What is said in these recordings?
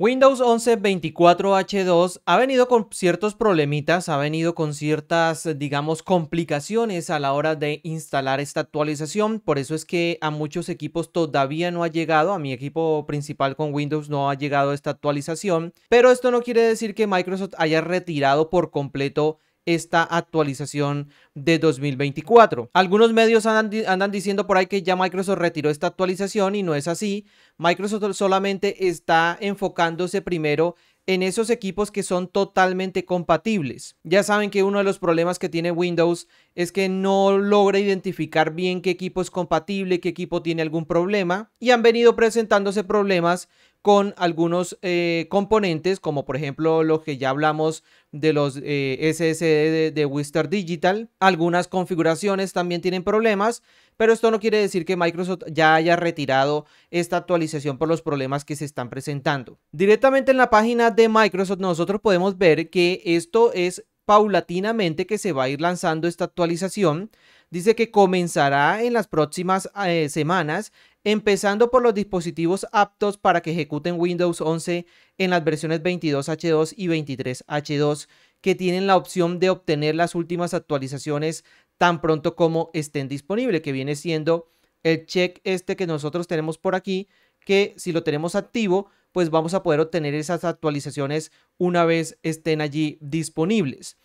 Windows 11 24H2 ha venido con ciertos problemitas, ha venido con ciertas, digamos, complicaciones a la hora de instalar esta actualización. Por eso es que a muchos equipos todavía no ha llegado, a mi equipo principal con Windows no ha llegado esta actualización. Pero esto no quiere decir que Microsoft haya retirado por completo esta actualización de 2024. Algunos medios andan, diciendo por ahí que ya Microsoft retiró esta actualización y no es así. Microsoft solamente está enfocándose primero en esos equipos que son totalmente compatibles. Ya saben que uno de los problemas que tiene Windows es que no logra identificar bien qué equipo es compatible, qué equipo tiene algún problema y han venido presentándose problemas con algunos eh, componentes, como por ejemplo lo que ya hablamos de los eh, SSD de, de Wister Digital. Algunas configuraciones también tienen problemas, pero esto no quiere decir que Microsoft ya haya retirado esta actualización por los problemas que se están presentando. Directamente en la página de Microsoft nosotros podemos ver que esto es paulatinamente que se va a ir lanzando esta actualización. Dice que comenzará en las próximas eh, semanas, empezando por los dispositivos aptos para que ejecuten Windows 11 en las versiones 22H2 y 23H2, que tienen la opción de obtener las últimas actualizaciones tan pronto como estén disponibles, que viene siendo el check este que nosotros tenemos por aquí, que si lo tenemos activo, pues vamos a poder obtener esas actualizaciones una vez estén allí disponibles.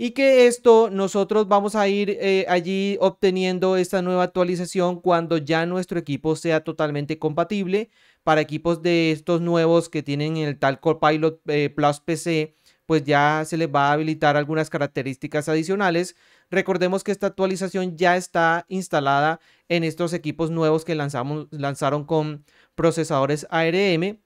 Y que esto nosotros vamos a ir eh, allí obteniendo esta nueva actualización cuando ya nuestro equipo sea totalmente compatible para equipos de estos nuevos que tienen el tal Pilot eh, Plus PC pues ya se les va a habilitar algunas características adicionales. Recordemos que esta actualización ya está instalada en estos equipos nuevos que lanzamos, lanzaron con procesadores ARM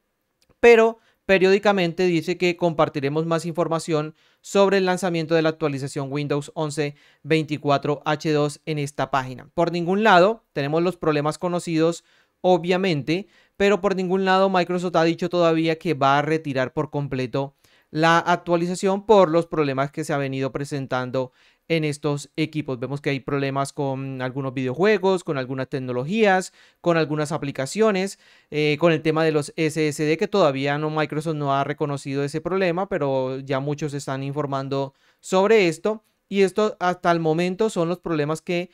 pero periódicamente dice que compartiremos más información sobre el lanzamiento de la actualización Windows 11 24H2 en esta página. Por ningún lado tenemos los problemas conocidos, obviamente, pero por ningún lado Microsoft ha dicho todavía que va a retirar por completo la actualización por los problemas que se ha venido presentando en estos equipos. Vemos que hay problemas con algunos videojuegos, con algunas tecnologías, con algunas aplicaciones, eh, con el tema de los SSD que todavía no Microsoft no ha reconocido ese problema, pero ya muchos están informando sobre esto. Y esto hasta el momento son los problemas que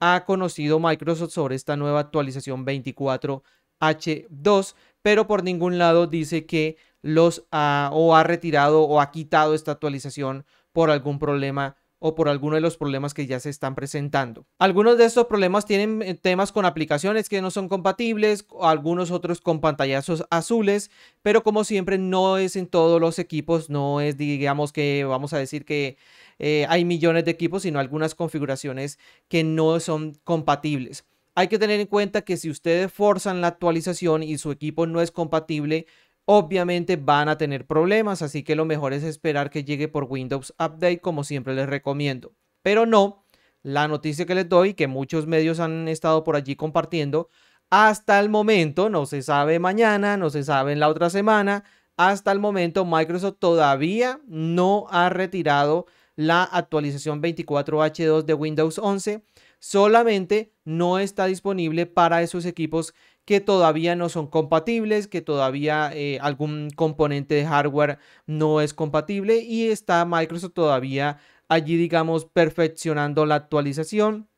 ha conocido Microsoft sobre esta nueva actualización 24 H2, pero por ningún lado dice que los ha, o ha retirado o ha quitado esta actualización por algún problema o por alguno de los problemas que ya se están presentando. Algunos de estos problemas tienen eh, temas con aplicaciones que no son compatibles, algunos otros con pantallazos azules, pero como siempre no es en todos los equipos, no es digamos que vamos a decir que eh, hay millones de equipos, sino algunas configuraciones que no son compatibles. Hay que tener en cuenta que si ustedes forzan la actualización y su equipo no es compatible, obviamente van a tener problemas, así que lo mejor es esperar que llegue por Windows Update como siempre les recomiendo. Pero no, la noticia que les doy, que muchos medios han estado por allí compartiendo, hasta el momento, no se sabe mañana, no se sabe en la otra semana, hasta el momento Microsoft todavía no ha retirado la actualización 24H2 de Windows 11 solamente no está disponible para esos equipos que todavía no son compatibles, que todavía eh, algún componente de hardware no es compatible y está Microsoft todavía allí, digamos, perfeccionando la actualización,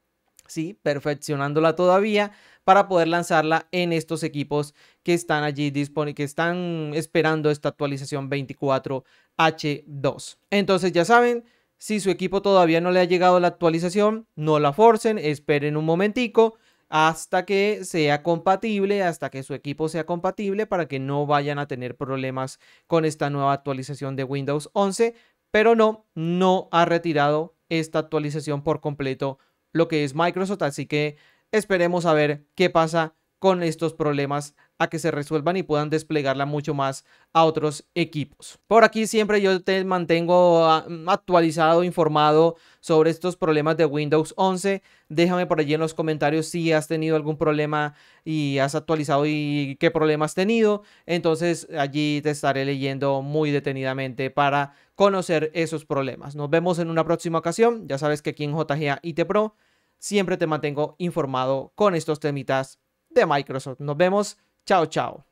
sí, perfeccionándola todavía para poder lanzarla en estos equipos que están allí disponibles, que están esperando esta actualización 24H2. Entonces, ya saben, si su equipo todavía no le ha llegado la actualización, no la forcen, esperen un momentico hasta que sea compatible, hasta que su equipo sea compatible para que no vayan a tener problemas con esta nueva actualización de Windows 11. Pero no, no ha retirado esta actualización por completo lo que es Microsoft, así que esperemos a ver qué pasa con estos problemas a que se resuelvan y puedan desplegarla mucho más a otros equipos. Por aquí siempre yo te mantengo ah, mm, actualizado, informado sobre estos problemas de Windows 11. Déjame por allí en los comentarios si has tenido algún problema y has actualizado y qué problemas has tenido. Entonces allí te estaré leyendo muy detenidamente para conocer esos problemas. Nos vemos en una próxima ocasión. Ya sabes que aquí en JGA IT Pro siempre te mantengo informado con estos temitas de Microsoft. Nos vemos. Chao, chao.